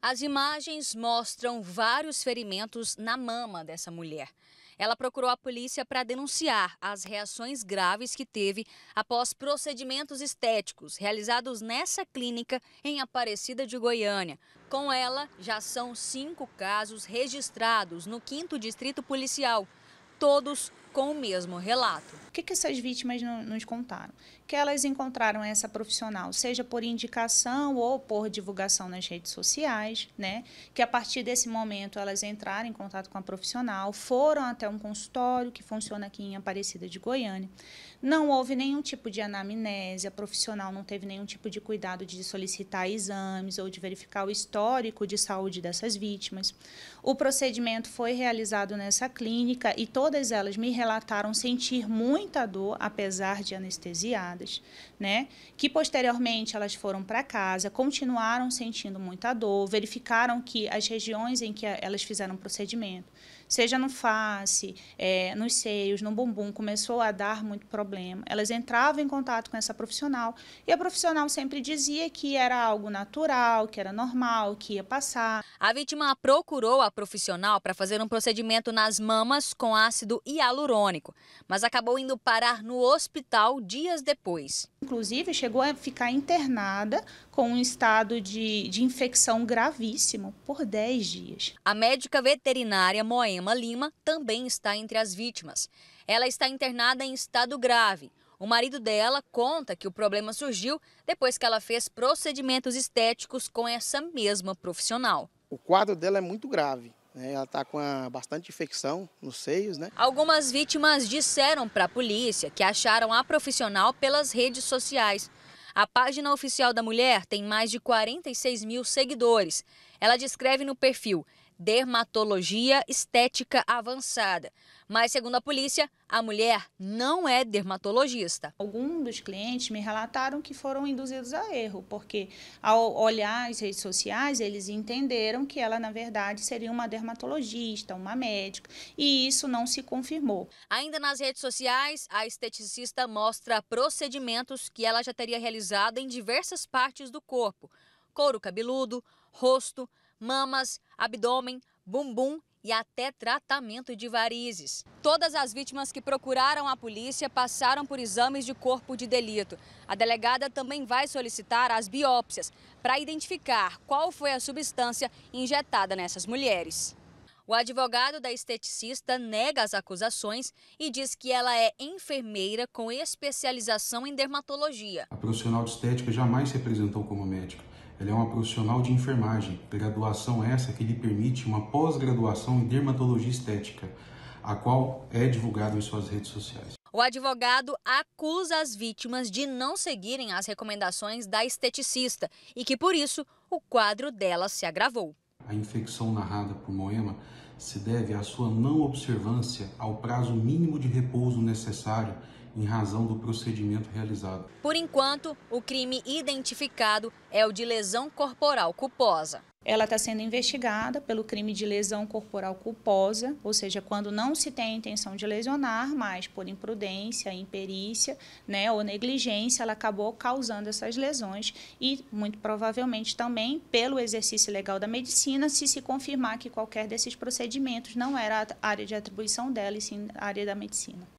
As imagens mostram vários ferimentos na mama dessa mulher. Ela procurou a polícia para denunciar as reações graves que teve após procedimentos estéticos realizados nessa clínica em Aparecida de Goiânia. Com ela, já são cinco casos registrados no 5 Distrito Policial, todos com o mesmo relato. O que, que essas vítimas nos contaram? Que elas encontraram essa profissional, seja por indicação ou por divulgação nas redes sociais, né? Que a partir desse momento elas entraram em contato com a profissional, foram até um consultório que funciona aqui em Aparecida de Goiânia. Não houve nenhum tipo de anamnese, a profissional não teve nenhum tipo de cuidado de solicitar exames ou de verificar o histórico de saúde dessas vítimas. O procedimento foi realizado nessa clínica e todas elas me relataram relataram sentir muita dor, apesar de anestesiadas, né? Que posteriormente elas foram para casa, continuaram sentindo muita dor, verificaram que as regiões em que elas fizeram o procedimento seja no face, é, nos seios, no bumbum, começou a dar muito problema. Elas entravam em contato com essa profissional e a profissional sempre dizia que era algo natural, que era normal, que ia passar. A vítima procurou a profissional para fazer um procedimento nas mamas com ácido hialurônico, mas acabou indo parar no hospital dias depois. Inclusive, chegou a ficar internada com um estado de, de infecção gravíssimo por 10 dias. A médica veterinária Moen Emma Lima também está entre as vítimas. Ela está internada em estado grave. O marido dela conta que o problema surgiu depois que ela fez procedimentos estéticos com essa mesma profissional. O quadro dela é muito grave. Né? Ela está com bastante infecção nos seios, né? Algumas vítimas disseram para a polícia que acharam a profissional pelas redes sociais. A página oficial da mulher tem mais de 46 mil seguidores. Ela descreve no perfil dermatologia estética avançada. Mas, segundo a polícia, a mulher não é dermatologista. Alguns dos clientes me relataram que foram induzidos a erro, porque ao olhar as redes sociais, eles entenderam que ela, na verdade, seria uma dermatologista, uma médica, e isso não se confirmou. Ainda nas redes sociais, a esteticista mostra procedimentos que ela já teria realizado em diversas partes do corpo: couro cabeludo, rosto, mamas, abdômen, bumbum e até tratamento de varizes. Todas as vítimas que procuraram a polícia passaram por exames de corpo de delito. A delegada também vai solicitar as biópsias para identificar qual foi a substância injetada nessas mulheres. O advogado da esteticista nega as acusações e diz que ela é enfermeira com especialização em dermatologia. A profissional de estética jamais se apresentou como médica. Ela é uma profissional de enfermagem, graduação essa que lhe permite uma pós-graduação em dermatologia estética, a qual é divulgada em suas redes sociais. O advogado acusa as vítimas de não seguirem as recomendações da esteticista e que, por isso, o quadro delas se agravou. A infecção narrada por Moema se deve à sua não observância ao prazo mínimo de repouso necessário em razão do procedimento realizado. Por enquanto, o crime identificado é o de lesão corporal culposa. Ela está sendo investigada pelo crime de lesão corporal culposa, ou seja, quando não se tem a intenção de lesionar, mas por imprudência, imperícia né, ou negligência, ela acabou causando essas lesões e, muito provavelmente, também pelo exercício legal da medicina, se se confirmar que qualquer desses procedimentos não era área de atribuição dela e sim área da medicina.